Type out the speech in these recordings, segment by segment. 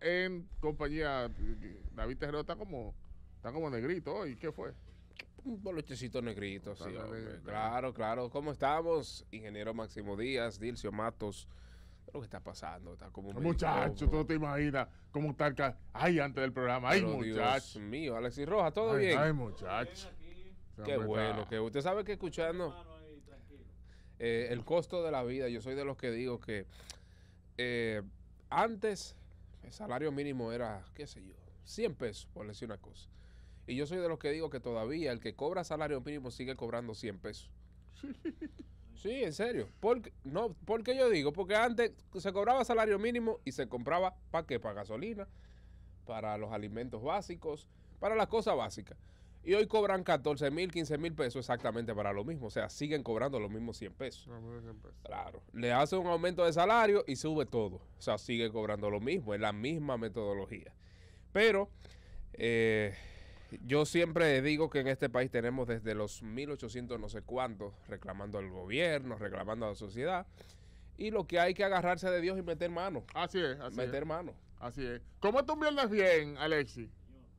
En compañía, David Tejero está como, está como negrito. ¿Y qué fue? Un bolochecito negrito, sí. Claro, claro. ¿Cómo estamos? Ingeniero Máximo Díaz, Dilcio Matos. ¿Qué lo que está pasando? Está como muchacho, tú no te imaginas cómo está el... Ay, antes del programa. Ay, mío, Alexis Rojas, ¿todo bien? Ay, muchachos. Qué bueno, que usted sabe que escuchando eh, el costo de la vida, yo soy de los que digo que eh, antes el salario mínimo era, qué sé yo, 100 pesos, por decir una cosa. Y yo soy de los que digo que todavía el que cobra salario mínimo sigue cobrando 100 pesos. Sí, en serio. Porque, no, yo digo, porque antes se cobraba salario mínimo y se compraba, ¿para qué? Para gasolina, para los alimentos básicos, para las cosas básicas y hoy cobran 14 mil, 15 mil pesos exactamente para lo mismo. O sea, siguen cobrando los mismos 100 pesos. Claro. Le hace un aumento de salario y sube todo. O sea, sigue cobrando lo mismo. Es la misma metodología. Pero eh, yo siempre digo que en este país tenemos desde los 1800 no sé cuántos reclamando al gobierno, reclamando a la sociedad. Y lo que hay que agarrarse de Dios y meter mano. Así es, así Meter mano. Así es. ¿Cómo tú viernes bien, Alexi?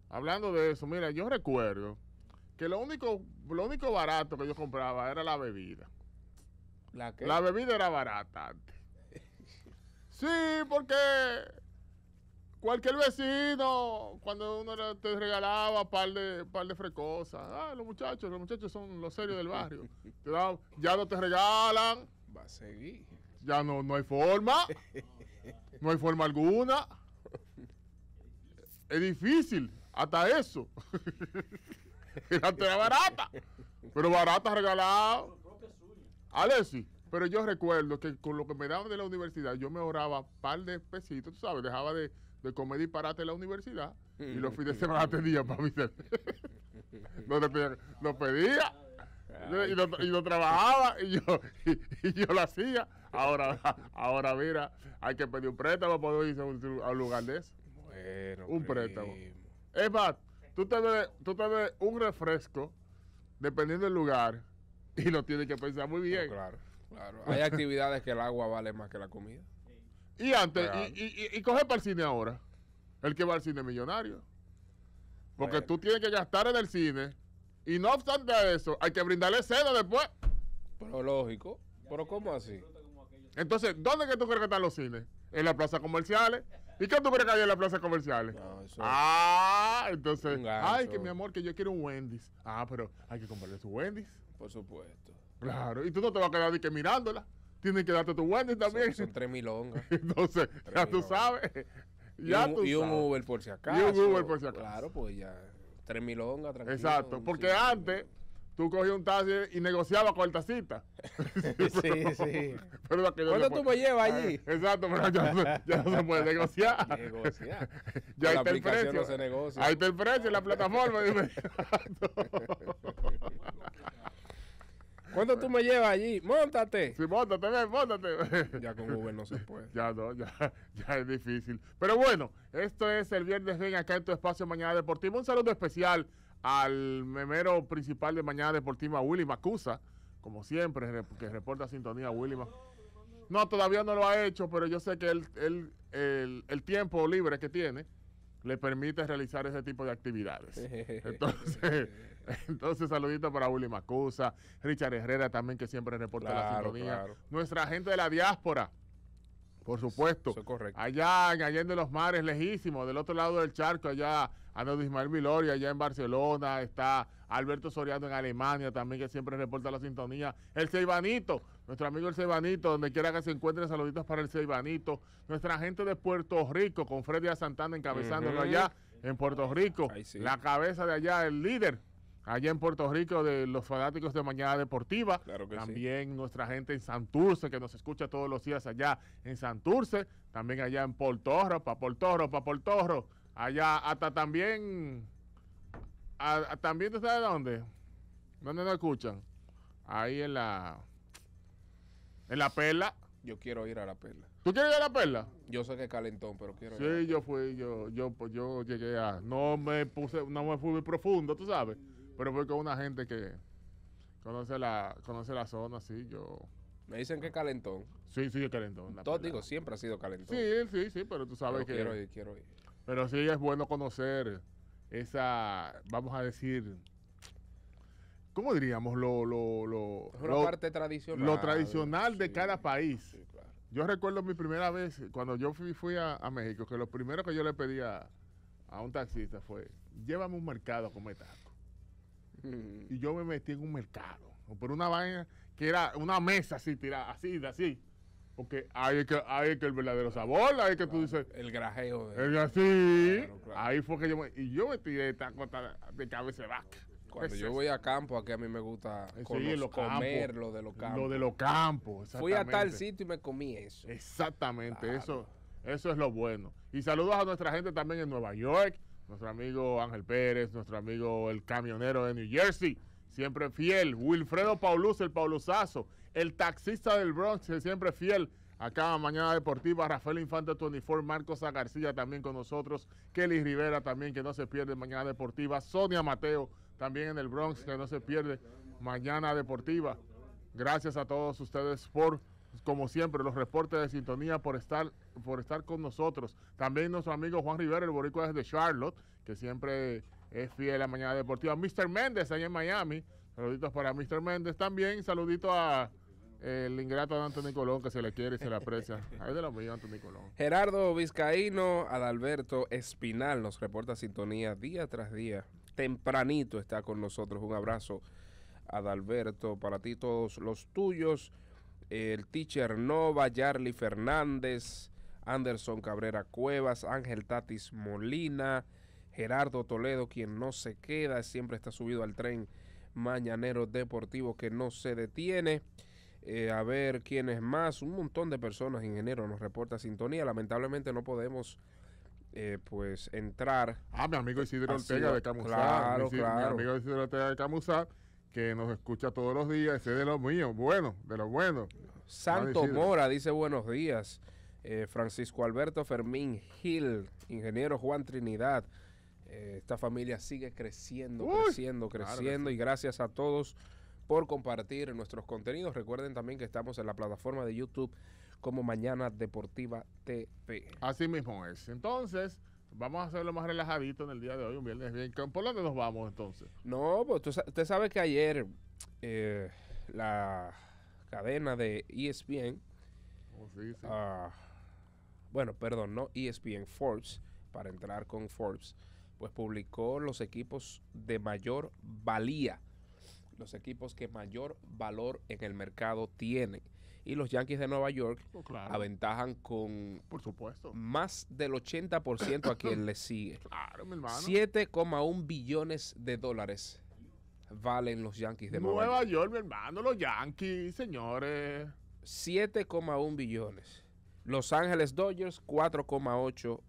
Hablando de eso, mira, yo recuerdo que lo único, lo único barato que yo compraba era la bebida. ¿La bebida era barata antes. sí, porque cualquier vecino, cuando uno te regalaba par de, par de frecosas, ah, los muchachos, los muchachos son los serios del barrio. ya no te regalan. Va a seguir. Ya no, no hay forma. No hay forma alguna. Es difícil, hasta eso era barata. Pero barata regalado Alexi, pero yo recuerdo que con lo que me daban de la universidad, yo me ahorraba un par de pesitos, tú sabes, dejaba de, de comer disparate en la universidad y los fines de semana tenía para mí. no, pedía, Y no, trabajaba y yo, y, yo lo hacía. Ahora, ahora mira, hay que pedir un préstamo para poder irse a un, lugar de Bueno, un préstamo. Es más, tú te ves, un refresco, dependiendo del lugar, y lo tienes que pensar muy bien. claro, claro. Hay actividades que el agua vale más que la comida. Y antes, y, y, y, coge para el cine ahora. El que va al cine millonario. Porque tú tienes que gastar en el cine. Y no obstante a eso, hay que brindarle cena después. Pero lógico. Pero ¿cómo así? Entonces, ¿dónde que tú crees que están los cines? En las plazas comerciales. ¿Y qué tú crees que hay en las plazas comerciales? No, eso ah, entonces. Ay, que mi amor, que yo quiero un Wendy's. Ah, pero hay que comprarle su Wendy's. Por supuesto. Claro, y tú no te vas a quedar ni que mirándola. Tienes que darte tu Wendy's también. Son, son tres milongas. entonces, ya tú sabes. Ya y un, y un Uber por si acaso. Y un Uber por si acaso. Claro, pues ya. Tres milongas, tranquilo. Exacto, porque antes tú cogías un taxi y negociabas con el taxista. sí, sí. ¿Cuándo tú me llevas allí? Ah, exacto, pero ya, no, se puede negociar. Negociar. ya hay está el precio. No se negocia. Ahí está el precio en la plataforma. Dime. ¿Cuánto tú me llevas allí? Móntate. Sí, móntate, ven, móntate. Ya con Uber no se puede. Ya no, ya, ya es difícil. Pero bueno, esto es el viernes ven acá en tu espacio mañana deportivo. Un saludo especial al memero principal de Mañana Deportiva, Willy Macusa, como siempre, que reporta sintonía Willy Macusa. No, todavía no lo ha hecho, pero yo sé que el, tiempo libre que tiene le permite realizar ese tipo de actividades. Entonces, entonces saludito para Willy Macusa, Richard Herrera también, que siempre reporta la sintonía. Nuestra gente de la diáspora, por supuesto. Allá, allá en Allende los Mares, lejísimo, del otro lado del charco, allá Andrés Ismael Viloria allá en Barcelona, está Alberto Soriano en Alemania también, que siempre reporta la sintonía. El Ceibanito, nuestro amigo el Ceibanito, donde quiera que se encuentren, saluditos para el Ceibanito. Nuestra gente de Puerto Rico, con Freddy Santana encabezándolo allá en Puerto Rico. La cabeza de allá, el líder. Allá en Puerto Rico, de los fanáticos de Mañana Deportiva. También nuestra gente en Santurce, que nos escucha todos los días allá en Santurce. También allá en Portorro, para Portorro, para Portorro. Allá, hasta también. también, ¿tú sabes dónde? ¿Dónde nos escuchan? Ahí en la. En la perla. Yo quiero ir a la perla. ¿Tú quieres ir a la perla? Yo sé que es calentón, pero quiero sí, ir. Sí, yo fui, yo, yo, pues, yo llegué a. No me puse, no me fui muy profundo, tú sabes. Pero fui con una gente que conoce la, conoce la zona, sí, yo. Me dicen que es calentón. Sí, sí, es calentón. Todo, digo, siempre ha sido calentón. Sí, sí, sí, pero tú sabes que. Quiero ir, quiero ir. Pero sí es bueno conocer esa, vamos a decir, ¿cómo diríamos? Lo, lo, lo, tradicional. de cada país. Yo recuerdo mi primera vez, cuando yo fui, a, México, que lo primero que yo le pedía a un taxista fue, llévame un mercado a comer tacos. Mm. Y yo me metí en un mercado, por una vaina que era una mesa así tirada, así, así. Porque ahí es que, ahí que el verdadero sabor, ahí es que tú dices. El grajeo. De, el así. Ahí fue que yo me. Y yo me tiré esta de cabeza de vaca. Cuando yo voy a campo, aquí a mí me gusta comer lo de los campos. Lo de los campos, Fui a tal sitio y me comí eso. Exactamente, eso, eso es lo bueno. Y saludos a nuestra gente también en Nueva York, nuestro amigo Ángel Pérez, nuestro amigo el camionero de New Jersey, siempre fiel, Wilfredo Paulus, el Paulusazo, el taxista del Bronx, que siempre fiel. Acá Mañana Deportiva, Rafael Infante 24, Marcos A. García también con nosotros, Kelly Rivera también que no se pierde Mañana Deportiva, Sonia Mateo también en el Bronx que no se pierde Mañana Deportiva. Gracias a todos ustedes por como siempre, los reportes de sintonía por estar, por estar con nosotros. También nuestro amigo Juan Rivera, el boricua desde Charlotte, que siempre es fiel a Mañana Deportiva. Mr. Méndez, allá en Miami. Saluditos para Mr. Méndez. También saludito a el ingrato de Anthony Colón, que se le quiere y se le aprecia. Ahí de lo mío, Colón. Gerardo Vizcaíno, Adalberto Espinal nos reporta sintonía día tras día. Tempranito está con nosotros. Un abrazo, Adalberto, para ti todos los tuyos. El teacher Nova, Fernández, Anderson Cabrera Cuevas, Ángel Tatis Molina, Gerardo Toledo, quien no se queda, siempre está subido al tren mañanero deportivo que no se detiene eh, a ver quiénes más. Un montón de personas, ingeniero, nos reporta sintonía. Lamentablemente no podemos eh, pues entrar. Ah, mi amigo Isidro Ortega de Camusá. Claro, claro. amigo Isidro Ortega de Camusá, que nos escucha todos los días. Ese de los míos, bueno, de los buenos. Santo Mora dice buenos días. Eh, Francisco Alberto Fermín Gil, ingeniero Juan Trinidad. Eh, esta familia sigue creciendo, creciendo, creciendo. Y gracias a todos por compartir nuestros contenidos. Recuerden también que estamos en la plataforma de YouTube como Mañana Deportiva TV. Así mismo es. Entonces, vamos a hacerlo más relajadito en el día de hoy, un viernes bien. ¿Por dónde nos vamos entonces? No, pues usted sabe que ayer eh, la cadena de ESPN, oh, ah, bueno, perdón, no ESPN, Forbes, para entrar con Forbes, pues publicó los equipos de mayor valía los equipos que mayor valor en el mercado tienen. Y los Yankees de Nueva York oh, aventajan con Por supuesto. más del 80% a quien les sigue. 7,1 billones de dólares valen los Yankees de Nueva, Nueva York. mi hermano, los Yankees, señores. 7,1 billones. Los Ángeles Dodgers, 4,8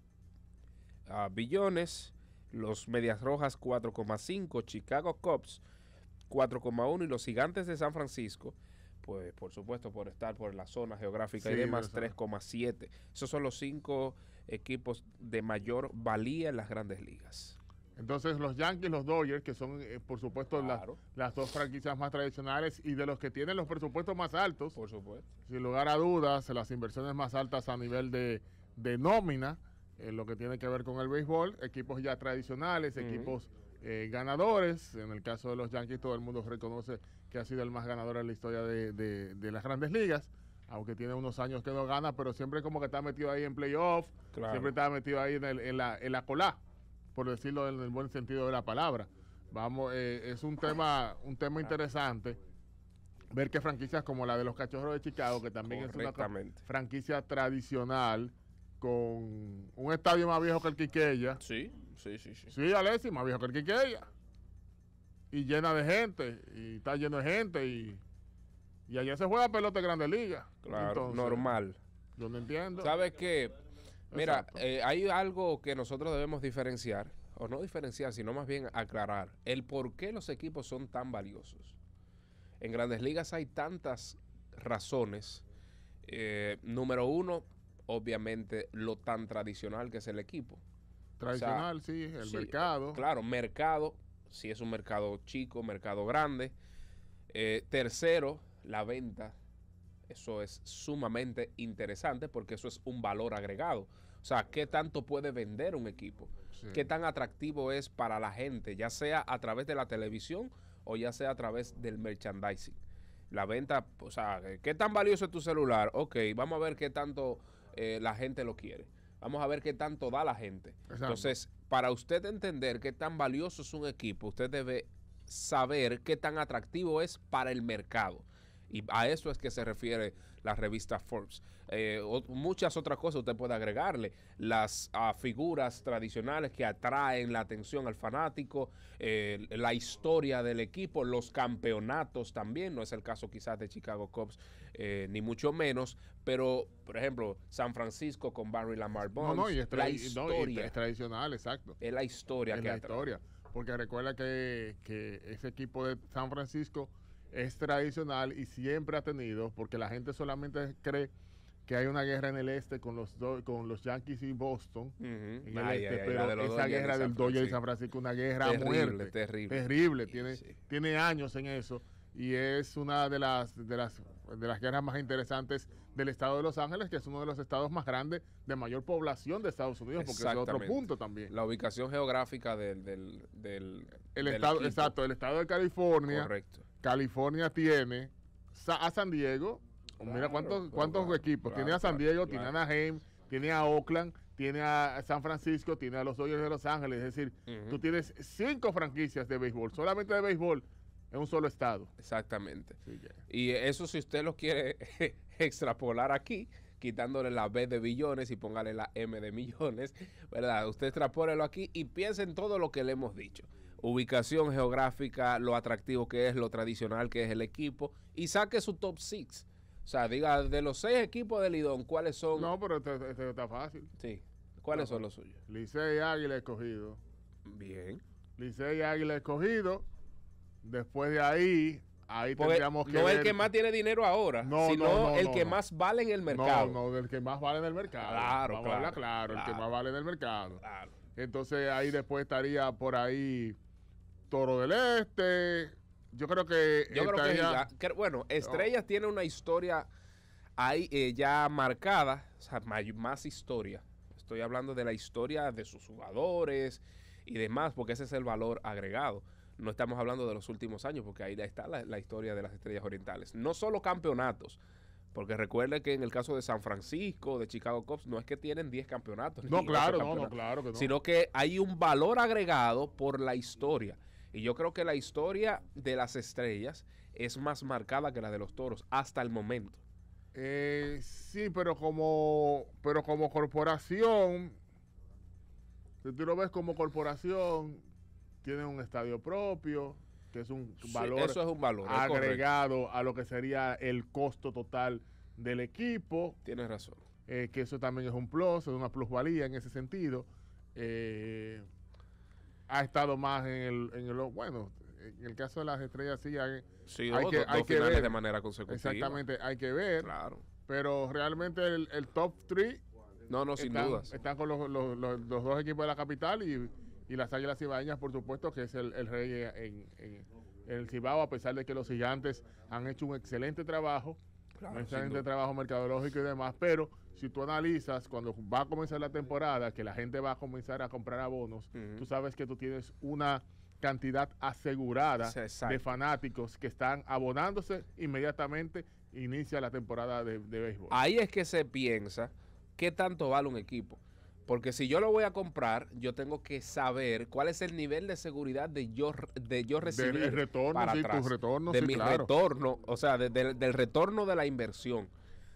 ah, billones. Los Medias Rojas, 4,5. Chicago Cubs, 4,1 y los gigantes de San Francisco, pues por supuesto por estar por la zona geográfica y demás, 3,7. Esos son los cinco equipos de mayor valía en las grandes ligas. Entonces los Yankees, los Dodgers, que son eh, por supuesto las dos franquicias más tradicionales y de los que tienen los presupuestos más altos, por supuesto. Sin lugar a dudas, las inversiones más altas a nivel de, nómina, en lo que tiene que ver con el béisbol, equipos ya tradicionales, equipos eh, ganadores. En el caso de los Yankees, todo el mundo reconoce que ha sido el más ganador en la historia de, las grandes ligas. Aunque tiene unos años que no gana, pero siempre como que está metido ahí en playoffs siempre está metido ahí en, el, la, en la por decirlo en el buen sentido de la palabra. Vamos, eh, es un tema, un tema interesante ver que franquicias como la de los Cachorros de Chicago, que también es una franquicia tradicional, con un estadio más viejo que el Quiqueya. Sí Sí, sí, sí. Sí, Alessi, más viejo que el Quiqueya. Y llena de gente, y está lleno de gente, y, y allá se juega pelota de Grandes Ligas. Claro, normal. Yo no entiendo. ¿Sabes qué? Mira, eh, hay algo que nosotros debemos diferenciar, o no diferenciar, sino más bien aclarar, el por qué los equipos son tan valiosos. En grandes ligas hay tantas razones. Eh, número uno, obviamente, lo tan tradicional que es el equipo. Tradicional, sí, el mercado. Claro, mercado, si es un mercado chico, mercado grande. Eh, tercero, la venta. Eso es sumamente interesante porque eso es un valor agregado. O sea, ¿qué tanto puede vender un equipo? ¿Qué tan atractivo es para la gente? Ya sea a través de la televisión o ya sea a través del merchandising. La venta, o sea, ¿qué tan valioso es tu celular? Ok, vamos a ver qué tanto eh, la gente lo quiere. Vamos a ver qué tanto da la gente. Entonces, para usted entender qué tan valioso es un equipo, usted debe saber qué tan atractivo es para el mercado. Y a eso es que se refiere la revista Forbes. Eh, muchas otras cosas usted puede agregarle. Las ah, figuras tradicionales que atraen la atención al fanático, eh, la historia del equipo, los campeonatos también. No es el caso quizás de Chicago Cubs, eh, ni mucho menos. Pero, por ejemplo, San Francisco con Barry Lamar Bones. No, no, y es, la historia, es tradicional, exacto. Es la historia la historia. Porque recuerda que, que ese equipo de San Francisco es tradicional y siempre ha tenido, porque la gente solamente cree que hay una guerra en el este con los con los Yankees y Boston, este, pero esa guerra del Dodger y San Francisco, una guerra terrible, muerte, terrible, terrible, tiene tiene años en eso y es una de las de las de las guerras más interesantes del estado de Los Ángeles, que es uno de los estados más grandes de mayor población de Estados Unidos, porque es otro punto también. La ubicación geográfica del, del, estado, exacto, el estado de California. Correcto California tiene a San Diego. mira cuántos, cuántos equipos. tiene a San Diego, tiene a Anaheim, tiene a Oakland, tiene a San Francisco, tiene a los Dodgers de Los Ángeles. Es decir, tú tienes cinco franquicias de béisbol, solamente de béisbol, en un solo estado. Exactamente. Y eso si usted lo quiere extrapolar aquí, quitándole la B de billones y póngale la M de millones, ¿verdad? Usted extrapórelo aquí y piense en todo lo que le hemos dicho ubicación geográfica, lo atractivo que es, lo tradicional que es el equipo, y saque su top six. O sea, diga, de los seis equipos de Lidón, ¿cuáles son? No, pero este, este, este está fácil. Sí. ¿Cuáles son los suyos? Licey Águila escogido. Bien. Licey Águila escogido. Después de ahí, ahí tendríamos que. No el que más tiene dinero ahora, sino el que más vale en el mercado. No, no, del que más vale en el mercado. Claro, claro, claro, El que más vale en el mercado. Claro. Entonces ahí después estaría por ahí Toro del Este. Yo creo que. bueno, oh. Estrellas tiene una historia ahí eh, ya marcada, o más, historia. Estoy hablando de la historia de sus jugadores y demás, porque ese es el valor agregado. No estamos hablando de los últimos años, porque ahí está la, historia de las estrellas orientales. No solo campeonatos, porque recuerde que en el caso de San Francisco, de Chicago Cubs, no es que tienen 10 campeonatos. No, claro, claro Sino que hay un valor agregado por la historia. Y yo creo que la historia de las estrellas es más marcada que la de los toros hasta el momento. Eh, sí, pero como, pero como corporación, si tú lo ves como corporación, tiene un estadio propio, que es un valor, es un valor agregado a lo que sería el costo total del equipo. Tienes razón. Eh, que eso también es un plus, es una plusvalía en ese sentido. Eh, ha estado más en el, en el bueno en el caso de las estrellas sí hay, hay que, hay ver de manera consecutiva exactamente hay que ver claro pero realmente el, top 3 no no sin están, dudas están con los, los, dos equipos de la capital y, y las águilas cibaeñas por supuesto que es el, el rey en, en, el cibao a pesar de que los gigantes han hecho un excelente trabajo de trabajo mercadológico y demás, pero si tú analizas cuando va a comenzar la temporada, que la gente va a comenzar a comprar abonos, tú sabes que tú tienes una cantidad asegurada de fanáticos que están abonándose inmediatamente inicia la temporada de béisbol. Ahí es que se piensa qué tanto vale un equipo. Porque si yo lo voy a comprar, yo tengo que saber cuál es el nivel de seguridad de yo, de yo recibir. retorno, para retornos de mi retorno, o sea, del retorno de la inversión.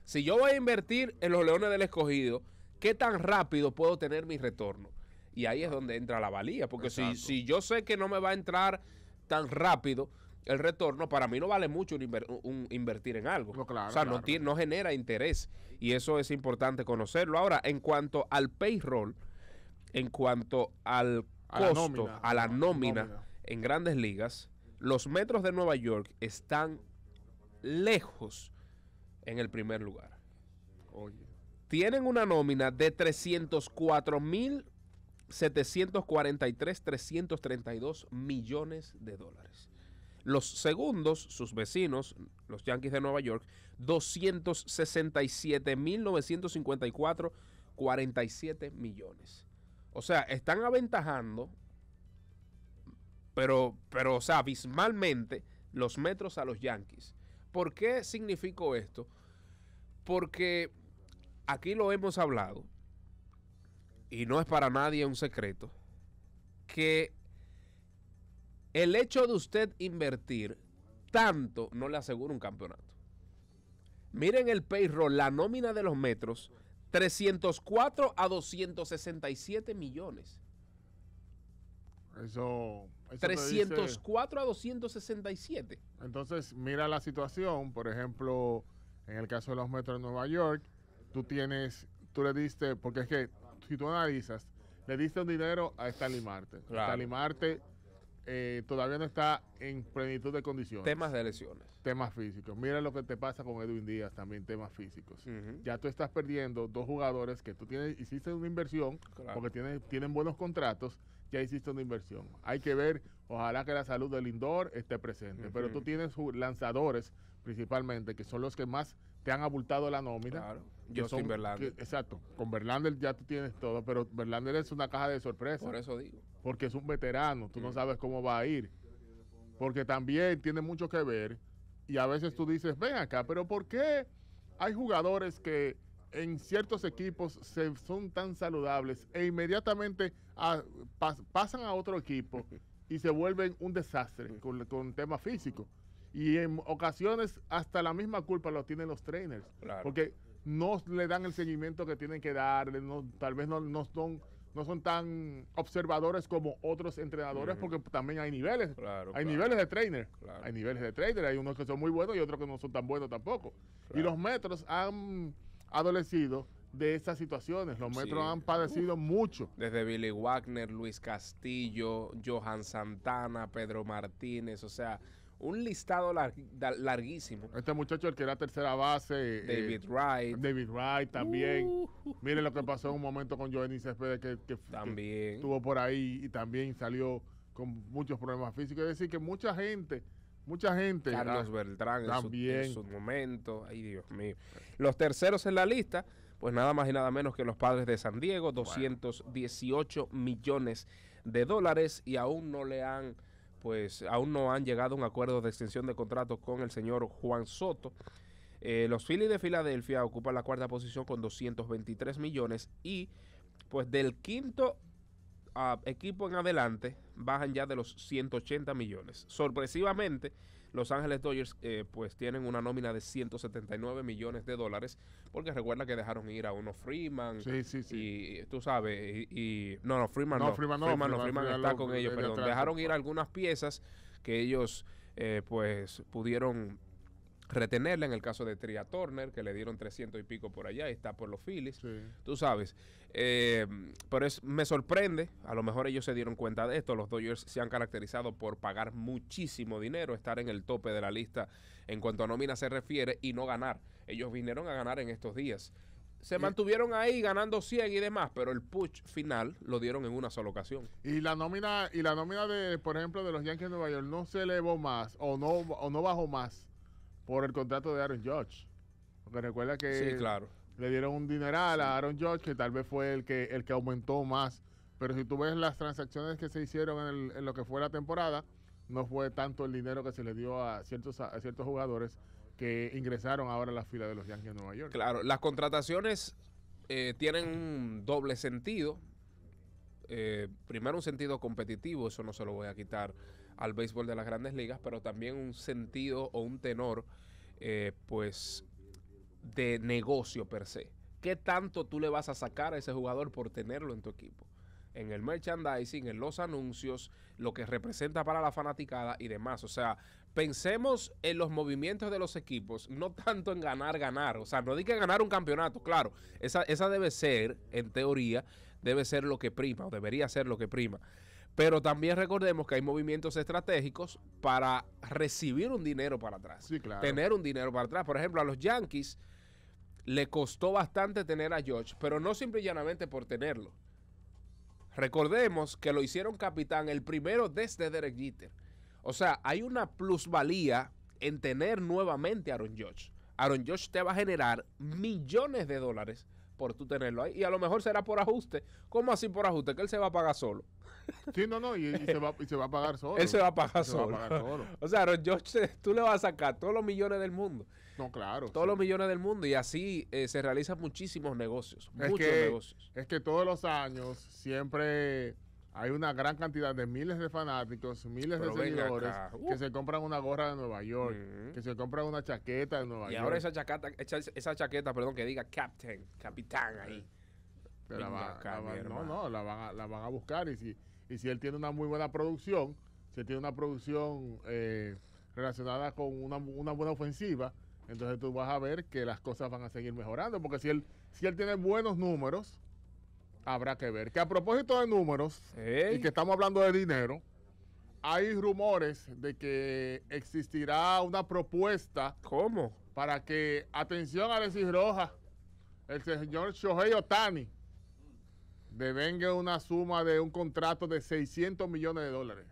Si yo voy a invertir en los Leones del Escogido, ¿qué tan rápido puedo tener mi retorno? Y ahí es donde entra la valía, porque si, si, yo sé que no me va a entrar tan rápido, el retorno, para mí no vale mucho un, invertir en algo. o sea, no, no genera interés. Y eso es importante conocerlo. Ahora, en cuanto al payroll, en cuanto al costo, a la nómina, en grandes ligas, los metros de Nueva York están lejos en el primer lugar. Tienen una nómina de 304 mil 743, 332 millones de dólares. Los segundos, sus vecinos, los Yankees de Nueva York, 267.954, 47 millones. O sea, están aventajando, pero, pero, o sea, abismalmente los metros a los Yankees. ¿Por qué significó esto? Porque aquí lo hemos hablado, y no es para nadie un secreto, que el hecho de usted invertir tanto no le asegura un campeonato. Miren el payroll, la nómina de los metros, 304 a 267 millones. Eso, 304 a 267. Entonces, mira la situación, por ejemplo, en el caso de los metros de Nueva York, tú tienes, tú le diste, porque es que si tú analizas, le diste un dinero a Stanley Marte. Stanley Marte eh, todavía no está en plenitud de condiciones. Temas de lesiones. Temas físicos. Mira lo que te pasa con Edwin Díaz, también temas físicos. Ya tú estás perdiendo dos jugadores que tú tienes, hiciste una inversión, porque tienen, tienen buenos contratos, ya hiciste una inversión. Hay que ver, ojalá que la salud del indoor esté presente, pero tú tienes lanzadores principalmente, que son los que más te han abultado la nómina. Yo soy Verlander. exacto. Con Verlander ya tú tienes todo, pero Verlander es una caja de sorpresa. Por eso digo porque es un veterano, tú no sabes cómo va a ir. Porque también tiene mucho que ver y a veces tú dices, ven acá, pero ¿por qué hay jugadores que en ciertos equipos se, son tan saludables e inmediatamente ah, pasan a otro equipo y se vuelven un desastre con, con tema físico? Y en ocasiones hasta la misma culpa lo tienen los trainers, porque no le dan el seguimiento que tienen que darle, tal vez no, no son no son tan observadores como otros entrenadores, porque también hay niveles. hay niveles de trainer. Hay niveles de trainer. Hay unos que son muy buenos y otros que no son tan buenos tampoco. Y los metros han adolecido de esas situaciones. Los metros han padecido mucho. Desde Billy Wagner, Luis Castillo, Johan Santana, Pedro Martínez, o sea, un listado larguísimo. Este muchacho, el que era tercera base. David eh, Wright. David Wright también. Uh. Miren lo que pasó en un momento con Joanny Céspedes, que, que, también. estuvo por ahí y también salió con muchos problemas físicos. Es decir, que mucha gente. Mucha gente. Carlos Beltrán También. En, su, momento. Ay, Dios mío. Los terceros en la lista, pues nada más y nada menos que los padres de San Diego, 218 millones de dólares y aún no le han pues aún no han llegado a un acuerdo de extensión de contrato con el señor Juan Soto. Eh, los Phillies de Filadelfia ocupan la cuarta posición con 223 millones y pues del quinto ah, equipo en adelante bajan ya de los 180 millones. Sorpresivamente, los Ángeles Dodgers eh, pues tienen una nómina de 179 millones de dólares porque recuerda que dejaron ir a uno Freeman sí, sí, sí. y tú sabes y, no no Freeman no, Freeman no Freeman, está con ellos perdón dejaron ir algunas piezas que ellos eh, pues pudieron retenerla en el caso de Tria Turner, que le dieron 300 y pico por allá, está por los Phillies, tú sabes. Eh, pero es, me sorprende, a lo mejor ellos se dieron cuenta de esto, los Dodgers se han caracterizado por pagar muchísimo dinero, estar en el tope de la lista en cuanto a nómina se refiere y no ganar. Ellos vinieron a ganar en estos días se mantuvieron ahí ganando 100 y demás, pero el push final lo dieron en una sola ocasión. Y la nómina y la nómina de por ejemplo de los Yankees de Nueva York no se elevó más o no o no bajó más por el contrato de Aaron Judge. Porque recuerda que claro. le dieron un dineral a Aaron Judge, que tal vez fue el que, el que aumentó más. Pero si tú ves las transacciones que se hicieron en, lo que fue la temporada, no fue tanto el dinero que se le dio a ciertos, a ciertos jugadores que ingresaron ahora a la fila de los Yankees de Nueva York. Claro, las contrataciones eh, tienen un doble sentido. Eh, primero un sentido competitivo, eso no se lo voy a quitar al béisbol de las grandes ligas, pero también un sentido o un tenor eh, pues, de negocio per se. ¿Qué tanto tú le vas a sacar a ese jugador por tenerlo en tu equipo? en el merchandising, en los anuncios, lo que representa para la fanaticada y demás. O sea, pensemos en los movimientos de los equipos, no tanto en ganar, ganar. O sea, no que ganar un campeonato, claro. Esa, esa debe ser, en teoría, debe ser lo que prima, o debería ser lo que prima. Pero también recordemos que hay movimientos estratégicos para recibir un dinero para atrás. Tener un dinero para atrás. Por ejemplo, a los Yankees le costó bastante tener a George, pero no simple y llanamente por tenerlo. Recordemos que lo hicieron capitán el primero desde Derek Jeter. O sea, hay una plusvalía en tener nuevamente a Aaron George. Aaron George te va a generar millones de dólares por tú tenerlo ahí. Y a lo mejor será por ajuste. ¿Cómo así por ajuste? Que él se va a pagar solo. Sí, no, no, y, se, va, y se, va, a pagar solo. Él se va a pagar, solo. o sea, George, tú le vas a sacar todos los millones del mundo. No, claro. Todos los millones del mundo. Y así eh, se realizan muchísimos negocios. Es muchos que, negocios. Es que todos los años siempre hay una gran cantidad de miles de fanáticos, miles de seguidores que uh. se compran una gorra de Nueva York, mm. que se compran una chaqueta de Nueva York. Y ahora esa chaqueta, esa, chaqueta, perdón, que diga Captain, Capitán ahí. no, no, la van, a, buscar y si, él tiene una muy buena producción, si tiene una producción eh, relacionada con una, buena ofensiva, entonces tú vas a ver que las cosas van a seguir mejorando, porque si él, si él tiene buenos números, Habrá que ver. Que a propósito de números y que estamos hablando de dinero, hay rumores de que existirá una propuesta. ¿Cómo? Para que, atención a decir roja el señor Shohei Otani devenga una suma de un contrato de 600 millones de dólares.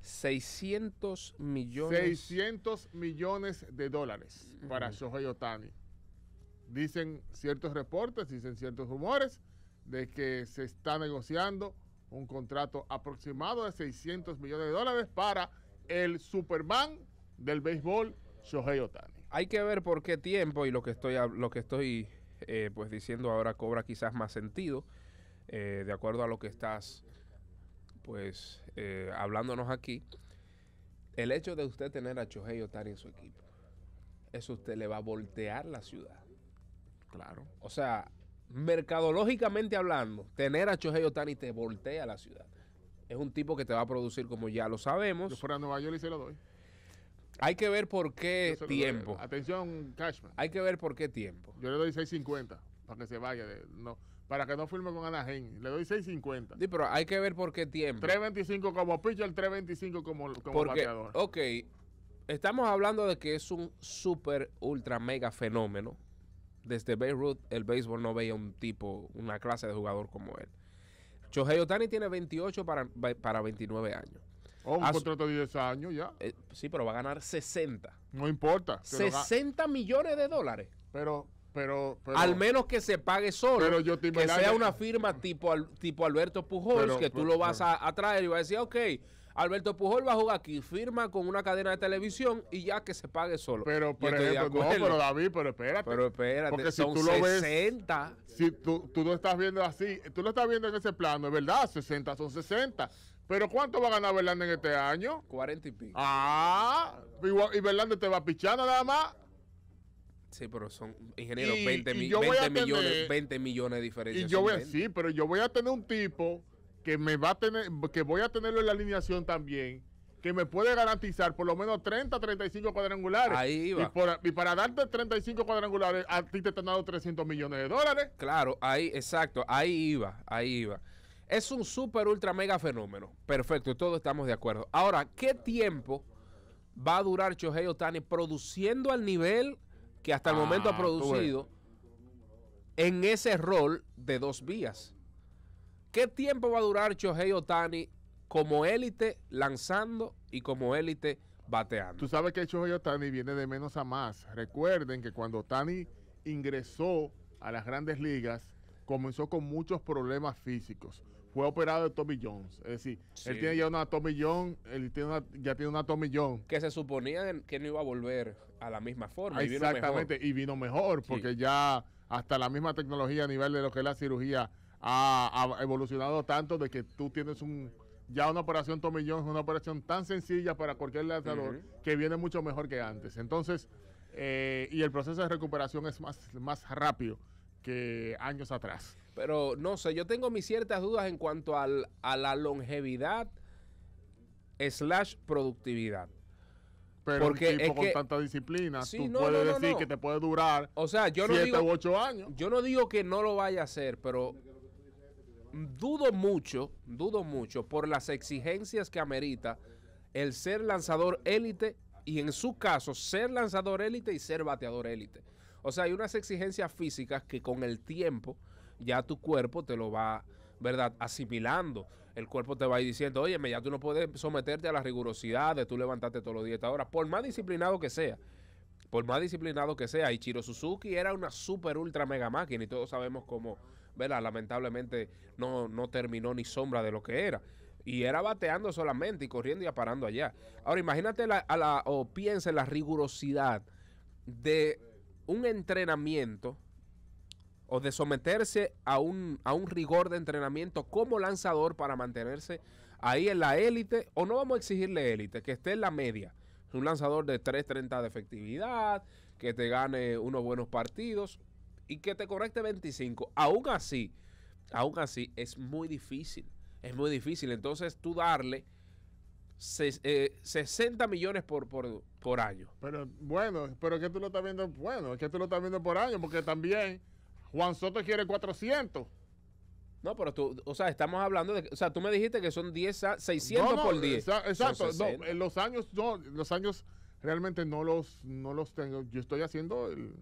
600 millones. 600 millones de dólares para Shohei Otani. Dicen ciertos reportes, dicen ciertos rumores de que se está negociando un contrato aproximado de 600 millones de dólares para el Superman del béisbol, Shohei Otani. Hay que ver por qué tiempo y lo que estoy, lo que estoy eh, pues diciendo ahora cobra quizás más sentido, eh, de acuerdo a lo que estás pues eh, hablándonos aquí. El hecho de usted tener a Shohei Otani en su equipo, eso usted le va a voltear la ciudad. Claro. O sea, mercadológicamente hablando, tener a Shohei Otani te voltea la ciudad. Es un tipo que te va a producir, como ya lo sabemos. Yo fuera a Nueva York y se lo doy. Hay que ver por qué tiempo. Atención, Cashman. Hay que ver por qué tiempo. Yo le doy 6.50 para que se vaya. no, para que no firme con Anaheim. Le doy 6.50. Sí, pero hay que ver por qué tiempo. 3.25 como pitcher, 3.25 como, como bateador. Ok, estamos hablando de que es un super, ultra, mega fenómeno desde Beirut, el béisbol no veía un tipo, una clase de jugador como él. Shohei Otani tiene 28 para, para 29 años. Oh, un contrato de 10 años ya. Eh, sí, pero va a ganar 60. No importa. 60 millones de dólares. Pero, pero, pero, Al menos que se pague solo. que sea una firma tipo, tipo Alberto Pujols, que tú lo vas a, a, traer y vas a decir, ok, Alberto Pujol va a jugar aquí, firma con una cadena de televisión y ya que se pague solo. Pero, por ejemplo, pero David, pero espérate. Pero espérate, porque si tú lo 60. si tú, lo estás viendo así, tú lo estás viendo en ese plano, es verdad, 60 son 60. Pero ¿cuánto va a ganar Verlande en este año? 40 y pico. Ah, y, Verlande te va pichando nada más. Sí, pero son, ingeniero, 20, millones, 20 millones de diferencias. Y yo voy a, sí, pero yo voy a tener un tipo que me va a tener, que voy a tenerlo en la alineación también, que me puede garantizar por lo menos 30, 35 cuadrangulares. Ahí iba. Y, por, y, para darte 35 cuadrangulares, a ti te han dado 300 millones de dólares. Claro, ahí, exacto, ahí iba, ahí iba. Es un super ultra mega fenómeno. Perfecto, todos estamos de acuerdo. Ahora, ¿qué tiempo va a durar Chohei Otani produciendo al nivel que hasta el momento ha ah, producido en ese rol de dos vías? ¿Qué tiempo va a durar Shohei Otani como élite lanzando y como élite bateando? Tú sabes que Shohei Otani viene de menos a más. Recuerden que cuando Otani ingresó a las grandes ligas, comenzó con muchos problemas físicos. Fue operado de Tommy Jones. Es decir, él tiene ya una Tommy Jones, él tiene una, ya tiene una Tommy Jones. Que se suponía que no iba a volver a la misma forma. Exactamente, y vino mejor, porque ya hasta la misma tecnología a nivel de lo que es la cirugía ha, evolucionado tanto de que tú tienes un, ya una operación tomillón es una operación tan sencilla para cualquier lanzador que viene mucho mejor que antes. Entonces, eh, y el proceso de recuperación es más, más rápido que años atrás. Pero no sé, yo tengo mis ciertas dudas en cuanto al, a la longevidad slash productividad. Pero Porque tipo con tanta disciplina, tú puedes decir que te puede durar o sea, yo siete u ocho años. Yo no digo que no lo vaya a hacer, pero dudo mucho, dudo mucho por las exigencias que amerita el ser lanzador élite y en su caso ser lanzador élite y ser bateador élite. O sea, hay unas exigencias físicas que con el tiempo ya tu cuerpo te lo va, ¿verdad? Asimilando. El cuerpo te va diciendo, oye, ya tú no puedes someterte a la rigurosidad de tú levantarte todos los días ahora, por más disciplinado que sea. Por más disciplinado que sea, Ichiro Suzuki era una super ultra mega máquina y todos sabemos cómo, Lamentablemente no, terminó ni sombra de lo que era. Y era bateando solamente y corriendo y aparando allá. Ahora imagínate a la, o piensa en la rigurosidad de un entrenamiento o de someterse a un, a un rigor de entrenamiento como lanzador para mantenerse ahí en la élite, o no vamos a exigirle élite, que esté en la media. Un lanzador de 3.30 de efectividad, que te gane unos buenos partidos, y que te correcte 25. Aún así, aún así es muy difícil. Es muy difícil. Entonces tú darle 60 eh, millones por, por, año. Pero bueno, pero que tú lo estás viendo, bueno, que tú lo estás viendo por año, porque también Juan Soto quiere 400. No, pero tú, o sea, estamos hablando de, o sea, tú me dijiste que son 10, 600 por 10. exacto, eh, los años, no, los años realmente no los, no los tengo. Yo estoy haciendo el,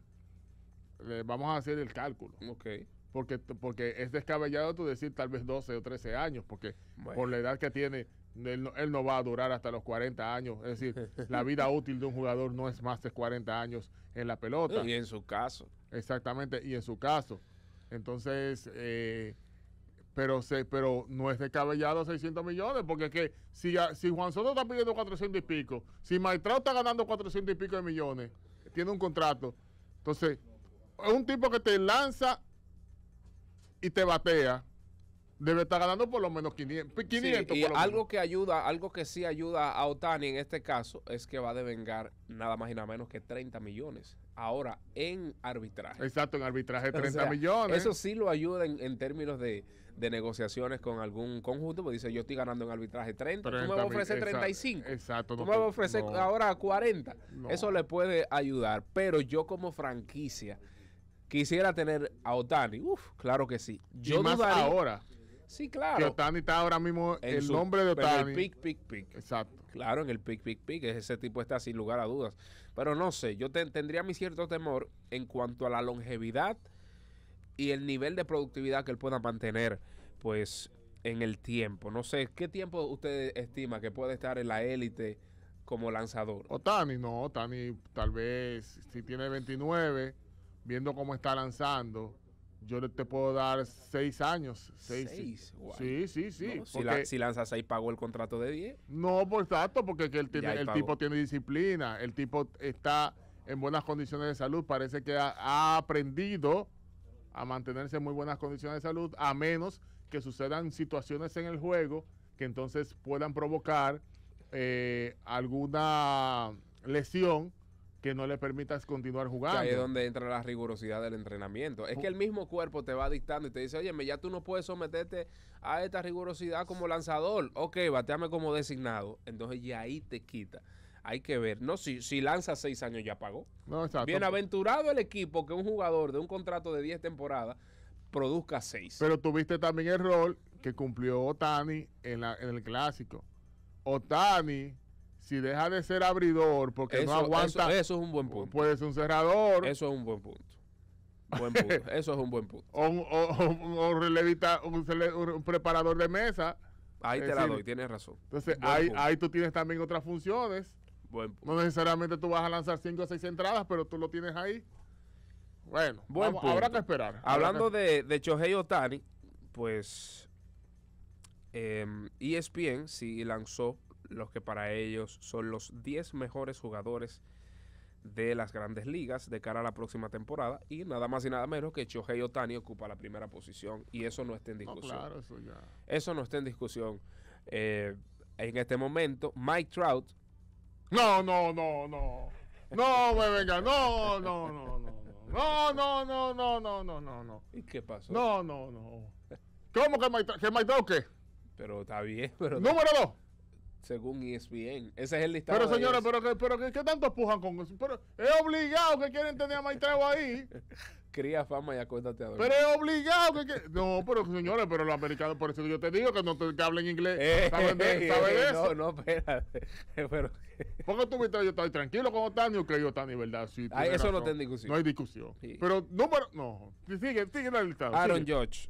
vamos a hacer el cálculo. Ok. Porque, porque es descabellado tú decir tal vez 12 o 13 años, porque por la edad que tiene, él no, va a durar hasta los 40 años. Es decir, la vida útil de un jugador no es más de 40 años en la pelota. Y en su caso. Exactamente, y en su caso. Entonces, eh, pero se, pero no es descabellado 600 millones, porque es que si, si Juan Soto está pidiendo 400 y pico, si Maestrao está ganando 400 y pico de millones, tiene un contrato. Entonces, es un tipo que te lanza y te batea debe estar ganando por lo menos 500. algo que ayuda, algo que sí ayuda a Otani en este caso es que va a devengar nada más y nada menos que 30 millones. Ahora, en arbitraje. Exacto, en arbitraje 30 millones. Eso sí lo ayuda en, términos de, negociaciones con algún conjunto, dice, yo estoy ganando en arbitraje 30, me vas a ofrecer 35. Exacto. Tú no, me vas a ofrecer ahora 40. Eso le puede ayudar, pero yo como franquicia Quisiera tener a Otani. Uf, claro que sí. Yo y más ahora. Sí, claro. Que Otani está ahora mismo en el nombre de Otani. En el pick, pick, pick. Exacto. Claro, en el pick, pick, pick. Ese tipo está sin lugar a dudas. Pero no sé, yo tendría mi cierto temor en cuanto a la longevidad y el nivel de productividad que él pueda mantener, pues, en el tiempo. No sé, ¿qué tiempo usted estima que puede estar en la élite como lanzador? Otani, no, Otani tal vez si tiene 29 viendo cómo está lanzando, yo te puedo dar seis años. Seis. Sí, sí, sí. si, la, si, lanza seis, pagó el contrato de diez. No, por pues, tanto, porque el tipo tiene disciplina, el tipo está en buenas condiciones de salud, parece que ha, aprendido a mantenerse en muy buenas condiciones de salud, a menos que sucedan situaciones en el juego que entonces puedan provocar eh, alguna lesión que no le permitas continuar jugando. ahí es donde entra la rigurosidad del entrenamiento. Es que el mismo cuerpo te va dictando y te dice, oye, ya tú no puedes someterte a esta rigurosidad como lanzador. Ok, bateame como designado. Entonces ya ahí te quita. Hay que ver, ¿no? Si, lanza seis años ya pagó. No, exacto. Bienaventurado el equipo que un jugador de un contrato de 10 temporadas produzca seis. Pero tuviste también el rol que cumplió Otani en el clásico. Otani si deja de ser abridor porque no aguanta. Eso, es un buen punto. Puede ser un cerrador. Eso es un buen punto. Buen punto. eso es un buen punto. O un, o, un, preparador de mesa. Ahí te la doy, tienes razón. Entonces, ahí, tú tienes también otras funciones. Buen punto. No necesariamente tú vas a lanzar 5 o 6 entradas, pero tú lo tienes ahí. Bueno, buen punto habrá que esperar. Hablando de, de Chohei Otani, pues eh, em, ESPN sí lanzó los que para ellos son los 10 mejores jugadores de las grandes ligas de cara a la próxima temporada. Y nada más y nada menos que Shohei Otani ocupa la primera posición. Y eso no está en discusión. eso, no está en discusión. Eh, en este momento, Mike Trout. No, no, no, no. No, me pues, venga, no, no, no, no. No, no, no, no, no, no, no, no. ¿Y qué pasa No, no, no. ¿Cómo que Mike, que Mike Trout qué? Pero está bien, pero. Número 2 según ESPN. Ese es el listado. Pero señores, pero que, pero que, ¿qué tanto empujan con eso? Pero es obligado que quieren tener a Maitreo ahí. Cría fama y acuéstate a dormir. Pero es obligado que, quieren. No, pero señores, pero los americanos, por eso yo te digo que no te, hablen inglés. Eh, ¿Saben, eh, eso? No, no, espérate. pero, ¿Por qué tú viste yo estoy tranquilo con Otani o que yo Otani, verdad? Sí, ah, eso no tiene discusión. No hay discusión. Pero número. No, sigue, sigue la lista. Aaron George,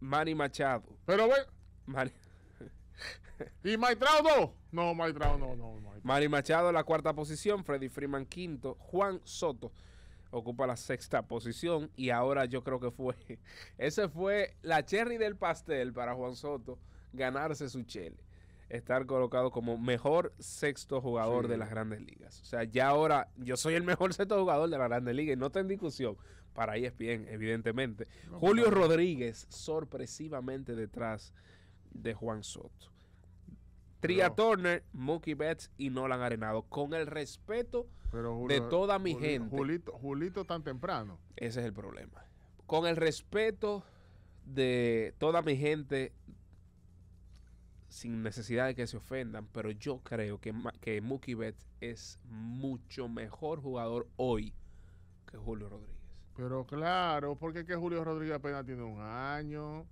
Manny Machado. Pero ve. Manny. ¿Y Maitrao no? No, no, no. Mari Machado la cuarta posición, Freddy Freeman quinto, Juan Soto ocupa la sexta posición y ahora yo creo que fue, ese fue la cherry del pastel para Juan Soto, ganarse su chele. Estar colocado como mejor sexto jugador de las grandes ligas. O sea, ya ahora yo soy el mejor sexto jugador de las grandes ligas y no está en discusión para ahí e es bien, evidentemente. Julio Rodríguez, sorpresivamente detrás de Juan Soto. Sería Turner, Mookie Betts y han Arenado. Con el respeto de toda mi gente. Julito, tan temprano. Ese es el problema. Con el respeto de toda mi gente sin necesidad de que se ofendan, pero yo creo que, que Mookie Betts es mucho mejor jugador hoy que Julio Rodríguez. Pero claro, porque que Julio Rodríguez apenas tiene un año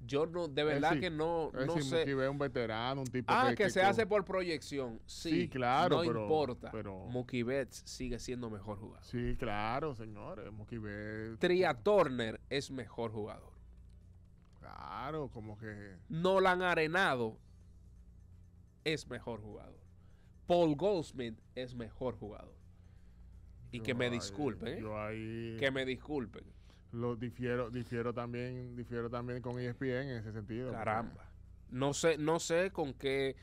yo no, de eh, verdad que no, eh, no sé. es un veterano, un tipo ah, que, se hace por proyección. Sí, claro. No importa. Pero... Mookie Betts sigue siendo mejor jugador. Sí, claro, señores. Mookie Tria Turner es mejor jugador. Claro, como que. han Arenado es mejor jugador. Paul Goldsmith es mejor jugador. Y que me disculpen. ¿eh? Que me disculpen. Lo difiero, también, también con ESPN en ese sentido. Caramba. No sé, no sé con qué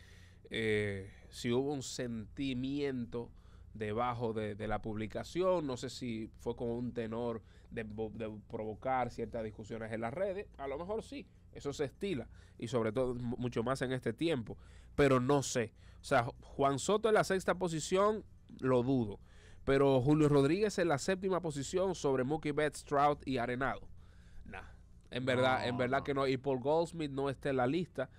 eh, si hubo un sentimiento debajo de, la publicación, no sé si fue con un tenor de, de, provocar ciertas discusiones en las redes, a lo mejor sí, eso se estila, y sobre todo mucho más en este tiempo, pero no sé. O sea, Juan Soto en la sexta posición, lo dudo. Pero Julio Rodríguez en la séptima posición sobre Mookie Betts, Trout y Arenado. Nah, en verdad, en verdad que no. Y Paul Goldsmith no está en la lista,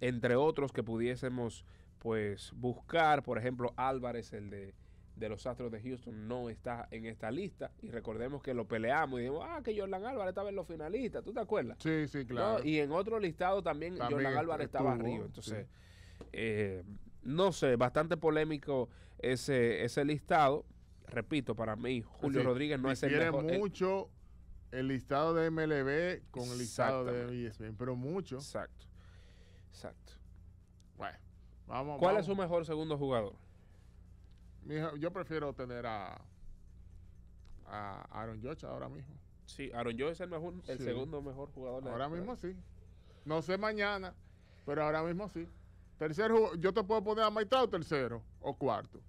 entre otros que pudiésemos pues buscar. Por ejemplo, Álvarez, el de, los Astros de Houston, no está en esta lista. Y recordemos que lo peleamos y dijimos, ah, que Jordan Álvarez estaba en los finalistas. ¿Tú te acuerdas? Sí, sí, claro. Y en otro listado también, Jordan Álvarez estaba arriba. Entonces, eh, no sé, bastante polémico ese, ese listado repito, para mí, Julio Rodríguez no es el mejor. mucho el, listado de MLB con el listado de ESPN, e pero mucho. Exacto. Exacto. Bueno, vamos. ¿Cuál es su mejor segundo jugador? yo prefiero tener a, a Aaron George ahora mismo. Sí, Aaron George es el, mejor, el segundo mejor jugador. ahora mismo sí. No sé mañana, pero ahora mismo sí. Tercero, yo te puedo poner a Maitrao tercero o cuarto.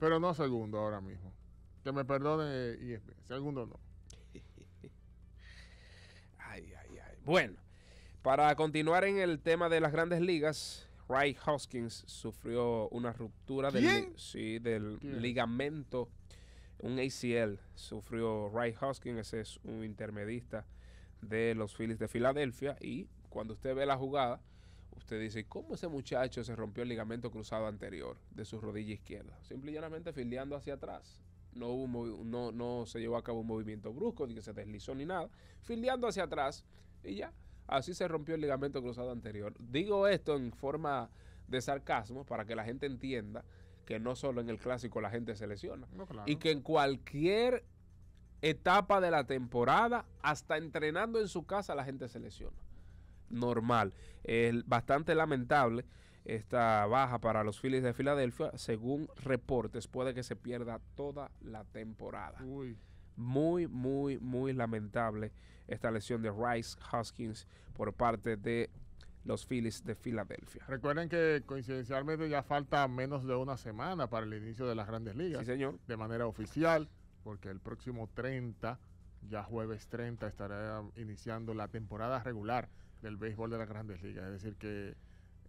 Pero no segundo ahora mismo. Que me perdone ISB. E segundo no. Bueno, para continuar en el tema de las grandes ligas, Ray Hoskins sufrió una ruptura del, sí, del ligamento, un ACL. Sufrió Ray Hoskins, ese es un intermedista de los Phillies de Filadelfia. Y cuando usted ve la jugada, usted dice, ¿cómo ese muchacho se rompió el ligamento cruzado anterior de su rodilla izquierda? Simple y llanamente fildeando hacia atrás. No, hubo no, no se llevó a cabo un movimiento brusco, ni que se deslizó ni nada. Fildeando hacia atrás y ya. Así se rompió el ligamento cruzado anterior. Digo esto en forma de sarcasmo para que la gente entienda que no solo en el clásico la gente se lesiona. Y que en cualquier etapa de la temporada, hasta entrenando en su casa, la gente se lesiona normal. Es bastante lamentable esta baja para los Phillies de Filadelfia. Según reportes, puede que se pierda toda la temporada. Muy, muy, muy lamentable esta lesión de Rice Hoskins por parte de los Phillies de Filadelfia. Recuerden que coincidencialmente ya falta menos de una semana para el inicio de las grandes ligas. Sí, señor. De manera oficial, porque el próximo 30, ya jueves 30, estará iniciando la temporada regular del béisbol de las grandes ligas. Es decir, que